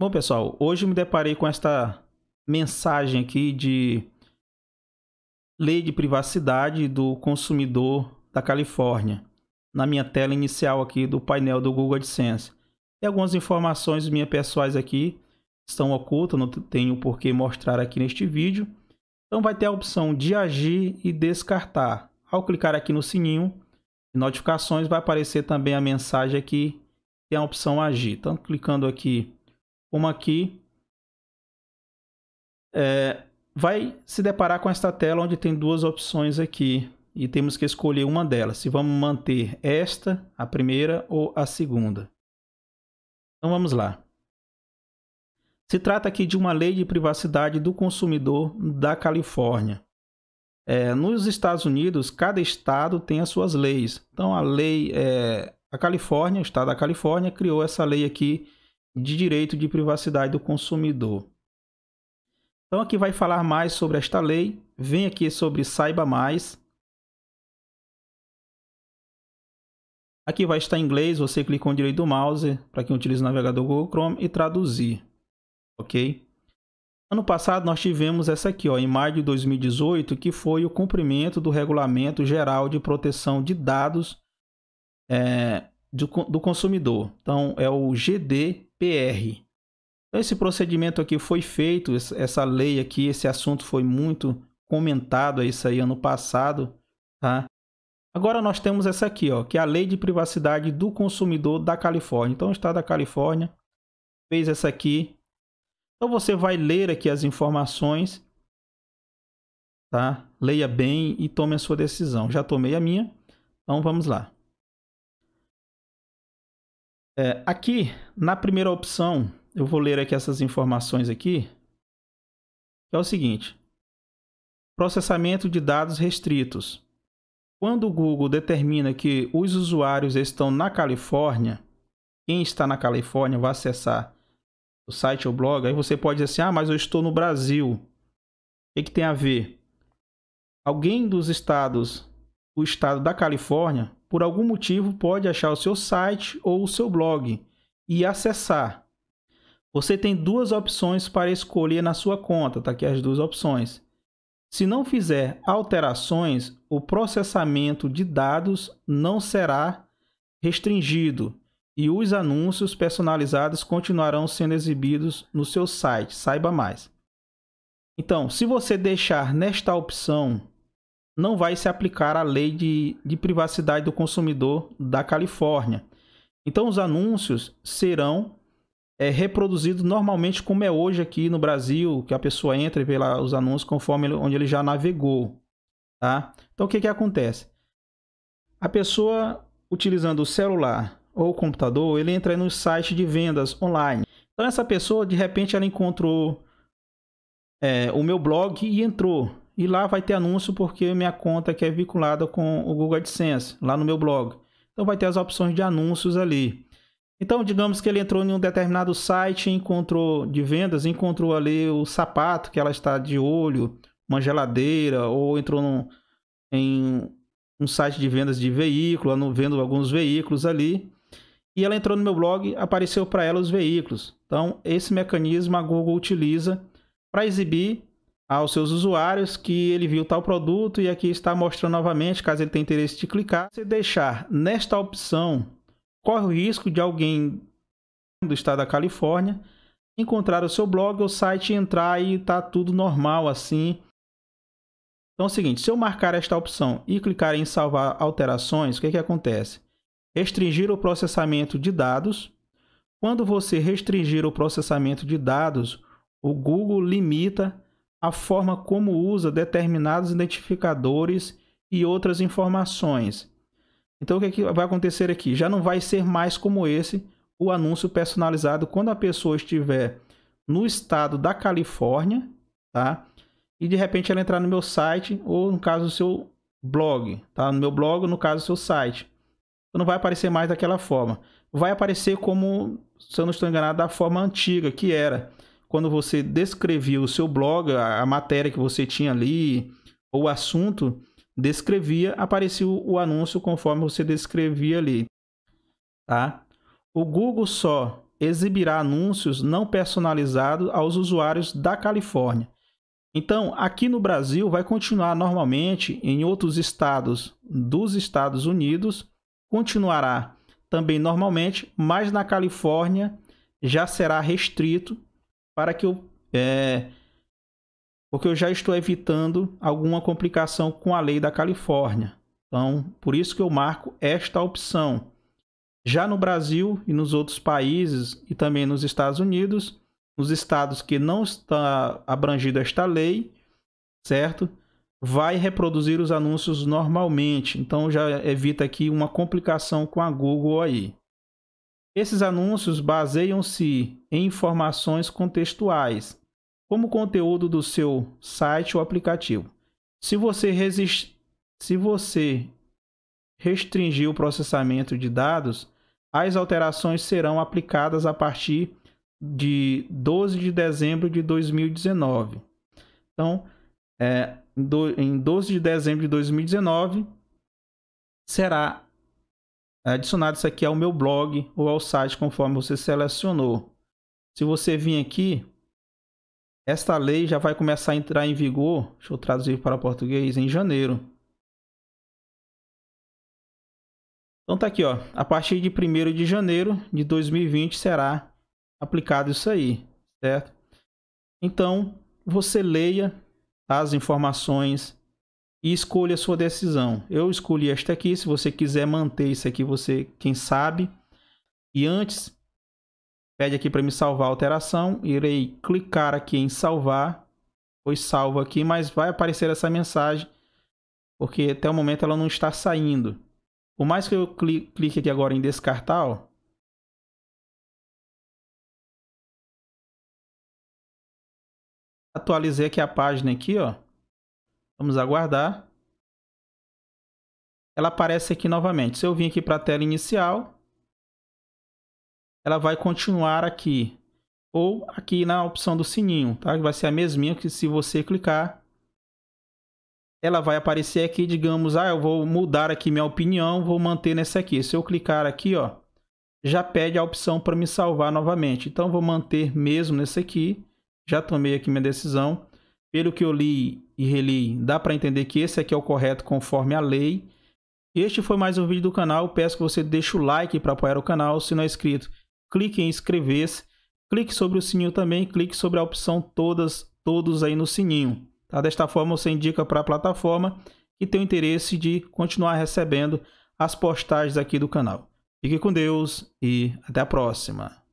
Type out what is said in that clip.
Bom, pessoal, hoje me deparei com esta mensagem aqui de Lei de Privacidade do Consumidor da Califórnia, na minha tela inicial aqui do painel do Google AdSense. E algumas informações minhas pessoais aqui estão ocultas, não tenho por que mostrar aqui neste vídeo. Então vai ter a opção de agir e descartar. Ao clicar aqui no sininho de notificações, vai aparecer também a mensagem aqui, tem é a opção agir. Então clicando aqui como aqui, é, vai se deparar com esta tela onde tem duas opções aqui e temos que escolher uma delas, se vamos manter esta, a primeira ou a segunda. Então vamos lá. Se trata aqui de uma lei de privacidade do consumidor da Califórnia. É, nos Estados Unidos, cada estado tem as suas leis. Então a lei, é, a Califórnia, o estado da Califórnia, criou essa lei aqui de direito de privacidade do consumidor. Então aqui vai falar mais sobre esta lei. Vem aqui sobre saiba mais. Aqui vai estar em inglês, você clica com o direito do mouse para quem utiliza o navegador Google Chrome e traduzir. OK? Ano passado nós tivemos essa aqui, ó, em maio de 2018, que foi o cumprimento do Regulamento Geral de Proteção de Dados é, do, do Consumidor. Então é o GD PR. Então, esse procedimento aqui foi feito, essa lei aqui, esse assunto foi muito comentado isso aí ano passado, tá? Agora nós temos essa aqui, ó, que é a Lei de Privacidade do Consumidor da Califórnia. Então, o Estado da Califórnia fez essa aqui. Então, você vai ler aqui as informações, tá? Leia bem e tome a sua decisão. Já tomei a minha, então vamos lá. É, aqui, na primeira opção, eu vou ler aqui essas informações aqui, é o seguinte. Processamento de dados restritos. Quando o Google determina que os usuários estão na Califórnia, quem está na Califórnia vai acessar o site ou blog, aí você pode dizer assim, ah, mas eu estou no Brasil. O que, que tem a ver? Alguém dos estados, o estado da Califórnia, por algum motivo, pode achar o seu site ou o seu blog e acessar. Você tem duas opções para escolher na sua conta, tá aqui as duas opções. Se não fizer alterações, o processamento de dados não será restringido e os anúncios personalizados continuarão sendo exibidos no seu site. Saiba mais. Então, se você deixar nesta opção não vai se aplicar a lei de, de privacidade do consumidor da Califórnia. Então, os anúncios serão é, reproduzidos normalmente como é hoje aqui no Brasil, que a pessoa entra e vê lá os anúncios conforme ele, onde ele já navegou. Tá? Então, o que, que acontece? A pessoa, utilizando o celular ou o computador, ele entra no site de vendas online. Então, essa pessoa, de repente, ela encontrou é, o meu blog e entrou e lá vai ter anúncio porque minha conta que é vinculada com o Google AdSense, lá no meu blog. Então vai ter as opções de anúncios ali. Então, digamos que ele entrou em um determinado site, encontrou de vendas, encontrou ali o sapato que ela está de olho, uma geladeira, ou entrou num, em um site de vendas de veículo, vendo alguns veículos ali. E ela entrou no meu blog, apareceu para ela os veículos. Então, esse mecanismo a Google utiliza para exibir aos seus usuários que ele viu tal produto e aqui está mostrando novamente, caso ele tenha interesse de clicar. Se deixar nesta opção, corre o risco de alguém do estado da Califórnia encontrar o seu blog ou site entrar e tá tudo normal assim. Então é o seguinte, se eu marcar esta opção e clicar em salvar alterações, o que, é que acontece? Restringir o processamento de dados. Quando você restringir o processamento de dados, o Google limita a forma como usa determinados identificadores e outras informações. Então, o que, é que vai acontecer aqui? Já não vai ser mais como esse o anúncio personalizado quando a pessoa estiver no estado da Califórnia, tá? E de repente ela entrar no meu site ou no caso do seu blog, tá? No meu blog, no caso do seu site. Então, não vai aparecer mais daquela forma. Vai aparecer como, se eu não estou enganado, da forma antiga que era quando você descrevia o seu blog, a, a matéria que você tinha ali, ou o assunto, descrevia, aparecia o, o anúncio conforme você descrevia ali. Tá? O Google só exibirá anúncios não personalizados aos usuários da Califórnia. Então, aqui no Brasil vai continuar normalmente, em outros estados dos Estados Unidos, continuará também normalmente, mas na Califórnia já será restrito para que eu. É, porque eu já estou evitando alguma complicação com a lei da Califórnia. Então, por isso que eu marco esta opção. Já no Brasil e nos outros países e também nos Estados Unidos, nos estados que não está abrangida esta lei, certo? Vai reproduzir os anúncios normalmente. Então já evita aqui uma complicação com a Google aí, esses anúncios baseiam-se em informações contextuais, como o conteúdo do seu site ou aplicativo. Se você, resist... Se você restringir o processamento de dados, as alterações serão aplicadas a partir de 12 de dezembro de 2019. Então, é, em 12 de dezembro de 2019, será é adicionado isso aqui ao meu blog ou ao site conforme você selecionou. Se você vir aqui, esta lei já vai começar a entrar em vigor, deixa eu traduzir para português, em janeiro. Então tá aqui, ó, a partir de 1 de janeiro de 2020 será aplicado isso aí, certo? Então, você leia tá, as informações e escolha a sua decisão. Eu escolhi esta aqui, se você quiser manter isso aqui, você quem sabe. E antes, pede aqui para me salvar a alteração, irei clicar aqui em salvar, Foi salvo aqui, mas vai aparecer essa mensagem, porque até o momento ela não está saindo. Por mais que eu clique aqui agora em descartar, ó, atualizei aqui a página aqui, ó. Vamos aguardar. Ela aparece aqui novamente. Se eu vir aqui para a tela inicial, ela vai continuar aqui. Ou aqui na opção do sininho, tá? vai ser a mesminha que se você clicar, ela vai aparecer aqui, digamos, ah, eu vou mudar aqui minha opinião, vou manter nessa aqui. Se eu clicar aqui, ó, já pede a opção para me salvar novamente. Então, vou manter mesmo nesse aqui. Já tomei aqui minha decisão pelo que eu li e reli, dá para entender que esse aqui é o correto conforme a lei. Este foi mais um vídeo do canal. Peço que você deixe o like para apoiar o canal. Se não é inscrito, clique em inscrever-se. Clique sobre o sininho também. Clique sobre a opção todas, todos aí no sininho. Tá? Desta forma, você indica para a plataforma que tem o interesse de continuar recebendo as postagens aqui do canal. Fique com Deus e até a próxima.